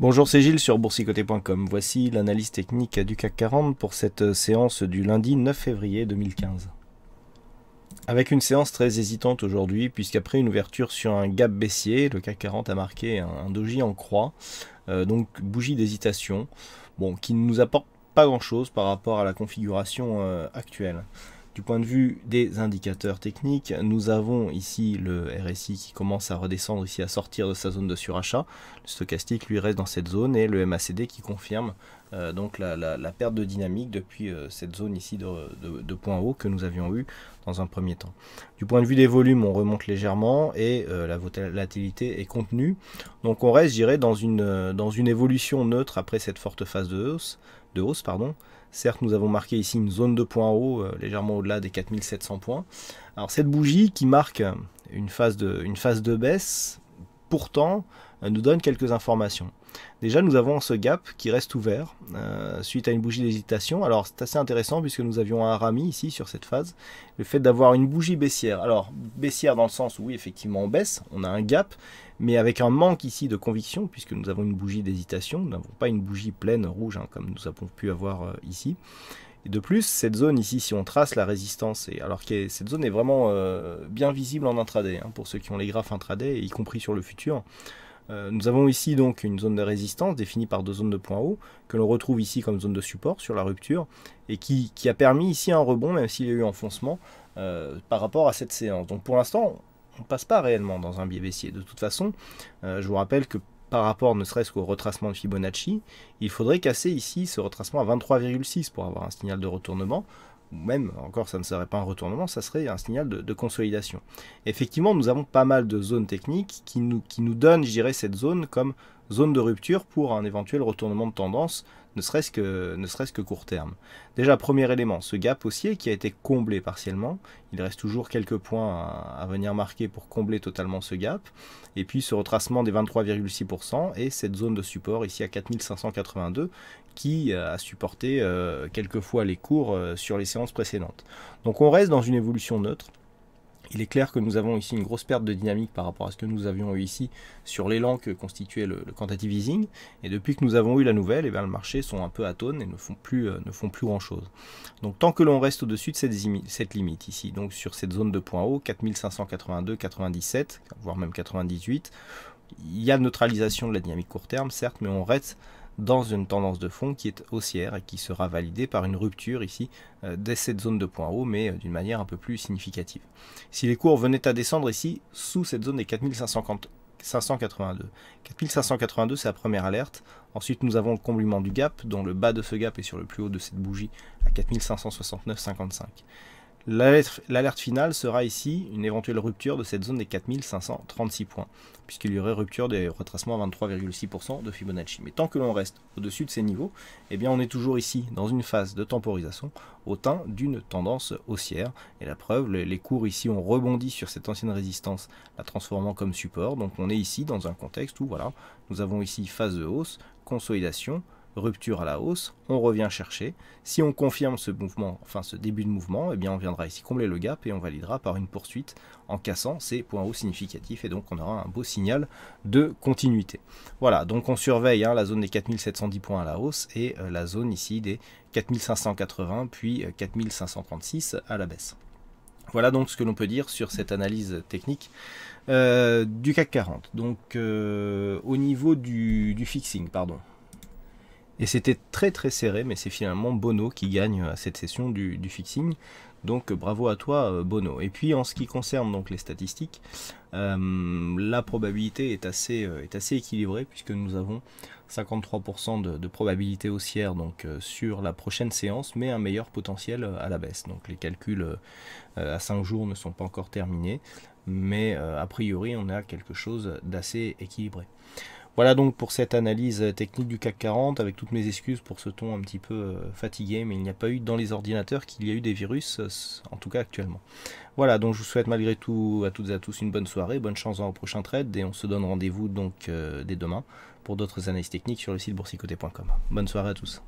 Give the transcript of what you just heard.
Bonjour, c'est Gilles sur boursicoté.com. Voici l'analyse technique du CAC 40 pour cette euh, séance du lundi 9 février 2015. Avec une séance très hésitante aujourd'hui, puisqu'après une ouverture sur un gap baissier, le CAC 40 a marqué un, doji en croix, euh, donc bougie d'hésitation, bon, qui ne nous apporte pas grand chose par rapport à la configuration euh, actuelle. Du point de vue des indicateurs techniques, nous avons ici le RSI qui commence à redescendre, ici à sortir de sa zone de surachat. Le stochastique lui reste dans cette zone et le MACD qui confirme euh, donc la, perte de dynamique depuis euh, cette zone ici de, point haut que nous avions eu dans un premier temps. Du point de vue des volumes, on remonte légèrement et euh, la volatilité est contenue. Donc on reste, je dirais, dans une, dans une évolution neutre après cette forte phase de hausse. De hausse pardon. Certes, nous avons marqué ici une zone de point haut légèrement au-delà des 4700 points. Alors cette bougie qui marque une phase de baisse, pourtant, nous donne quelques informations. Déjà, nous avons ce gap qui reste ouvert euh, suite à une bougie d'hésitation. Alors, c'est assez intéressant puisque nous avions un rami ici sur cette phase. Le fait d'avoir une bougie baissière. Alors, baissière dans le sens où, oui, effectivement, on baisse, on a un gap, mais avec un manque ici de conviction puisque nous avons une bougie d'hésitation. Nous n'avons pas une bougie pleine rouge hein, comme nous avons pu avoir euh, ici. Et de plus, cette zone ici, si on trace la résistance, et alors que cette zone est vraiment euh, bien visible en intraday, hein, pour ceux qui ont les graphes intraday, y compris sur le futur. Euh, nous avons ici donc une zone de résistance définie par deux zones de points hauts, que l'on retrouve ici comme zone de support sur la rupture, et qui, a permis ici un rebond, même s'il y a eu enfoncement, euh, par rapport à cette séance. Donc pour l'instant, on ne passe pas réellement dans un biais baissier. De toute façon, euh, je vous rappelle que par rapport ne serait-ce qu'au retracement de Fibonacci, il faudrait casser ici ce retracement à 23,6 pour avoir un signal de retournement même encore ça ne serait pas un retournement, ça serait un signal de, consolidation. Effectivement, nous avons pas mal de zones techniques qui nous, qui nous donnent, je dirais, cette zone comme zone de rupture pour un éventuel retournement de tendance ne serait-ce que, ne serait-ce que court terme. Déjà, premier élément, ce gap haussier qui a été comblé partiellement, il reste toujours quelques points à, venir marquer pour combler totalement ce gap, et puis ce retracement des 23,6% et cette zone de support ici à 4582 qui euh, a supporté quelques euh, quelquefois les cours euh, sur les séances précédentes. Donc on reste dans une évolution neutre il est clair que nous avons ici une grosse perte de dynamique par rapport à ce que nous avions eu ici sur l'élan que constituait le, quantitative easing. Et depuis que nous avons eu la nouvelle, et eh bien le marché sont un peu atones et ne font plus, euh, plus grand chose. Donc tant que l'on reste au-dessus de cette, cette, limite ici, donc sur cette zone de point haut, 4582, 97, voire même 98, il y a neutralisation de la dynamique court terme, certes, mais on reste dans une tendance de fond qui est haussière et qui sera validée par une rupture ici euh, dès cette zone de point haut, mais euh, d'une manière un peu plus significative. Si les cours venaient à descendre ici, sous cette zone des 4582, 4582, c'est la première alerte. Ensuite, nous avons le comblement du gap, dont le bas de ce gap est sur le plus haut de cette bougie à 4569,55. L'alerte finale sera ici une éventuelle rupture de cette zone des 4536 points, puisqu'il y aurait rupture des retracements à 23,6% de Fibonacci. Mais tant que l'on reste au-dessus de ces niveaux, eh bien on est toujours ici dans une phase de temporisation au teint d'une tendance haussière. Et la preuve, les cours ici ont rebondi sur cette ancienne résistance, la transformant comme support. Donc on est ici dans un contexte où voilà, nous avons ici phase de hausse, consolidation, rupture à la hausse, on revient chercher. Si on confirme ce mouvement, enfin ce début de mouvement, eh bien on viendra ici combler le gap et on validera par une poursuite en cassant ces points hauts significatifs et donc on aura un beau signal de continuité. Voilà, donc on surveille hein, la zone des 4710 points à la hausse et euh, la zone ici des 4580 puis 4536 euh, à la baisse. Voilà donc ce que l'on peut dire sur cette analyse technique euh, du CAC 40. Donc au niveau du fixing, pardon. Et c'était très très serré, mais c'est finalement Bono qui gagne à euh, cette session du, fixing. Donc euh, bravo à toi euh, Bono. Et puis en ce qui concerne donc les statistiques, la probabilité est assez, est assez équilibrée puisque nous avons 53% de, probabilité haussière donc sur la prochaine séance, mais un meilleur potentiel à la baisse. Donc les calculs à 5 jours ne sont pas encore terminés, mais a priori on a quelque chose d'assez équilibré. Voilà donc pour cette analyse technique du CAC 40, avec toutes mes excuses pour ce ton un petit peu euh, fatigué, mais il n'y a pas eu dans les ordinateurs qu'il y a eu des virus, euh, en tout cas actuellement. Voilà, donc je vous souhaite malgré tout à toutes et à tous une bonne soirée, bonne chance dans vos prochain trade, et on se donne rendez-vous donc euh, dès demain pour d'autres analyses techniques sur le site boursicoté.com. Bonne soirée à tous.